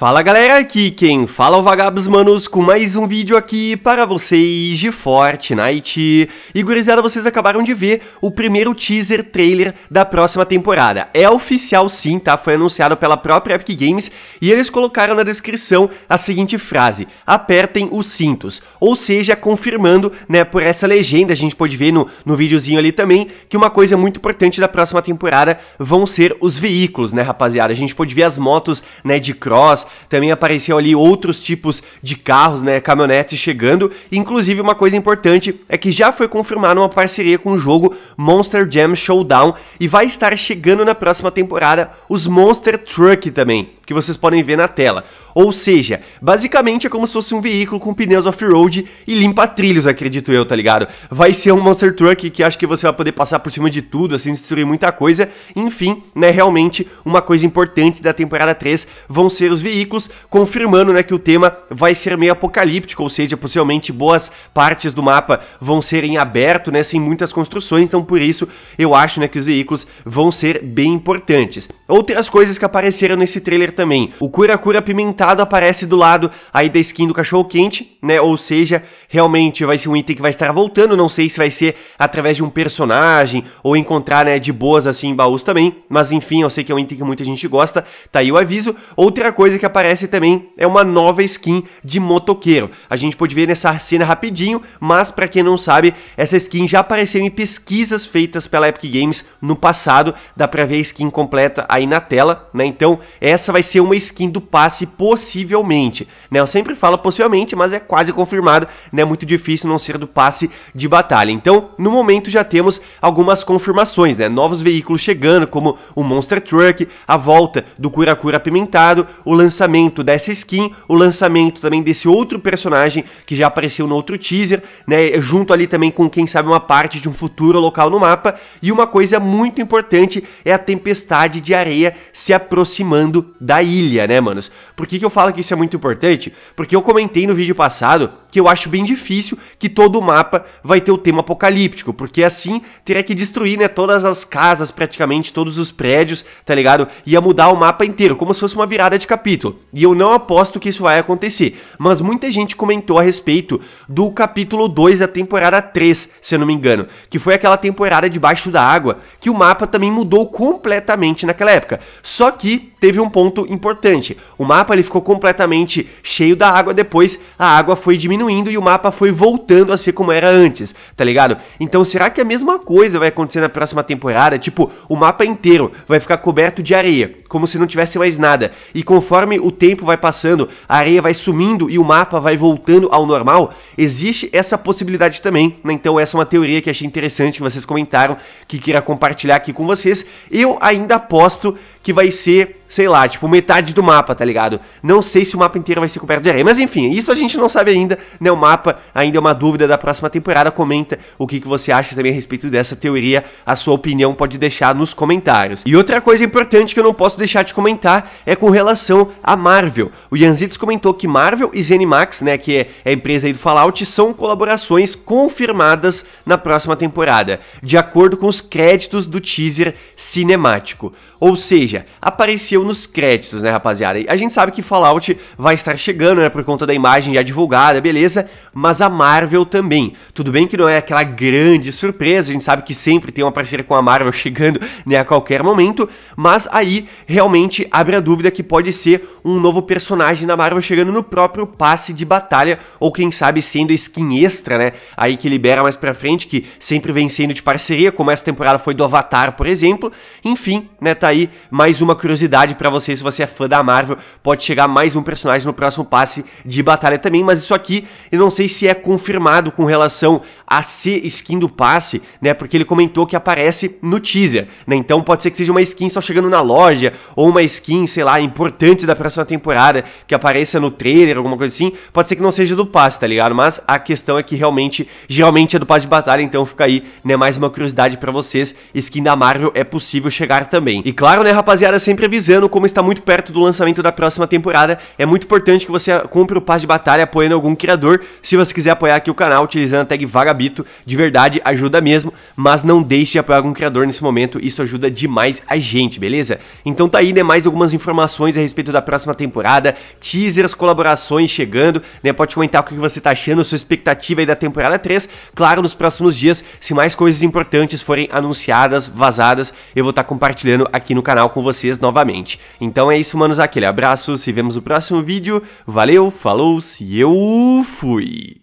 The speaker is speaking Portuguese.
Fala galera, aqui quem fala é o Vagabos Manos com mais um vídeo aqui para vocês de Fortnite. E gurizada, vocês acabaram de ver o primeiro teaser trailer da próxima temporada. É oficial sim, tá? Foi anunciado pela própria Epic Games e eles colocaram na descrição a seguinte frase, apertem os cintos. Ou seja, confirmando, né, por essa legenda, a gente pode ver no, no videozinho ali também, que uma coisa muito importante da próxima temporada vão ser os veículos, né rapaziada? A gente pode ver as motos, né, de cross, também apareciam ali outros tipos de carros, né, caminhonetes chegando. Inclusive, uma coisa importante é que já foi confirmada uma parceria com o jogo Monster Jam Showdown e vai estar chegando na próxima temporada os Monster Truck também que vocês podem ver na tela. Ou seja, basicamente é como se fosse um veículo com pneus off-road e limpa trilhos, acredito eu, tá ligado? Vai ser um Monster Truck que acho que você vai poder passar por cima de tudo, assim, destruir muita coisa. Enfim, né, realmente uma coisa importante da temporada 3 vão ser os veículos, confirmando, né, que o tema vai ser meio apocalíptico, ou seja, possivelmente boas partes do mapa vão ser em aberto, né, sem muitas construções, então por isso eu acho, né, que os veículos vão ser bem importantes. Outras coisas que apareceram nesse trailer também. O cura-cura pimentado aparece do lado aí da skin do cachorro quente, né? Ou seja, realmente vai ser um item que vai estar voltando. Não sei se vai ser através de um personagem ou encontrar, né, de boas assim em baús também. Mas enfim, eu sei que é um item que muita gente gosta. Tá aí o aviso. Outra coisa que aparece também é uma nova skin de motoqueiro. A gente pode ver nessa cena rapidinho, mas para quem não sabe, essa skin já apareceu em pesquisas feitas pela Epic Games no passado. Dá pra ver a skin completa aí na tela, né? Então, essa vai vai ser uma skin do passe possivelmente, né? Eu sempre falo possivelmente, mas é quase confirmado, né? Muito difícil não ser do passe de batalha. Então, no momento já temos algumas confirmações, né? Novos veículos chegando, como o Monster Truck, a volta do Curacura Apimentado, o lançamento dessa skin, o lançamento também desse outro personagem que já apareceu no outro teaser, né? Junto ali também com quem sabe uma parte de um futuro local no mapa. E uma coisa muito importante é a tempestade de areia se aproximando da ilha, né, manos? Por que, que eu falo que isso é muito importante? Porque eu comentei no vídeo passado que eu acho bem difícil que todo o mapa vai ter o tema apocalíptico, porque assim teria que destruir, né, todas as casas, praticamente todos os prédios, tá ligado? Ia mudar o mapa inteiro, como se fosse uma virada de capítulo. E eu não aposto que isso vai acontecer, mas muita gente comentou a respeito do capítulo 2 da temporada 3, se eu não me engano, que foi aquela temporada debaixo da água, que o mapa também mudou completamente naquela época. Só que teve um ponto importante. O mapa ele ficou completamente cheio da água depois, a água foi diminuindo diminuindo e o mapa foi voltando a ser como era antes, tá ligado? Então será que a mesma coisa vai acontecer na próxima temporada? Tipo, o mapa inteiro vai ficar coberto de areia como se não tivesse mais nada. E conforme o tempo vai passando, a areia vai sumindo e o mapa vai voltando ao normal, existe essa possibilidade também. Né? Então, essa é uma teoria que achei interessante que vocês comentaram, que queira compartilhar aqui com vocês. Eu ainda aposto que vai ser, sei lá, tipo, metade do mapa, tá ligado? Não sei se o mapa inteiro vai ser coberto de areia. Mas enfim, isso a gente não sabe ainda, né? O mapa ainda é uma dúvida da próxima temporada. Comenta o que, que você acha também a respeito dessa teoria. A sua opinião pode deixar nos comentários. E outra coisa importante que eu não posso deixar de comentar é com relação a Marvel. O Yanzitos comentou que Marvel e ZeniMax, né, que é a empresa aí do Fallout, são colaborações confirmadas na próxima temporada, de acordo com os créditos do teaser cinemático. Ou seja, apareceu nos créditos, né, rapaziada? A gente sabe que Fallout vai estar chegando, né, por conta da imagem já divulgada, beleza? Mas a Marvel também. Tudo bem que não é aquela grande surpresa, a gente sabe que sempre tem uma parceria com a Marvel chegando, né, a qualquer momento, mas aí realmente abre a dúvida que pode ser um novo personagem da Marvel chegando no próprio passe de batalha, ou quem sabe sendo skin extra, né? Aí que libera mais pra frente, que sempre vem sendo de parceria, como essa temporada foi do Avatar, por exemplo. Enfim, né? Tá aí mais uma curiosidade para você, se você é fã da Marvel, pode chegar mais um personagem no próximo passe de batalha também, mas isso aqui eu não sei se é confirmado com relação a ser skin do passe, né? Porque ele comentou que aparece no teaser, né? Então pode ser que seja uma skin só chegando na loja, ou uma skin, sei lá, importante da próxima temporada, que apareça no trailer, alguma coisa assim. Pode ser que não seja do passe, tá ligado? Mas a questão é que realmente, geralmente é do passe de batalha, então fica aí, né? Mais uma curiosidade para vocês: skin da Marvel é possível chegar também. E claro, né, rapaziada, sempre avisando, como está muito perto do lançamento da próxima temporada, é muito importante que você compre o passe de batalha apoiando algum criador. Se você quiser apoiar aqui o canal utilizando a tag Vagabundo de verdade, ajuda mesmo, mas não deixe de apoiar algum criador nesse momento, isso ajuda demais a gente, beleza? Então tá aí, né, mais algumas informações a respeito da próxima temporada, teasers, colaborações chegando, né, pode comentar o que você tá achando, sua expectativa aí da temporada 3, claro, nos próximos dias, se mais coisas importantes forem anunciadas, vazadas, eu vou estar tá compartilhando aqui no canal com vocês novamente. Então é isso, manos, aquele abraço, se vemos no próximo vídeo, valeu, falou, se eu fui!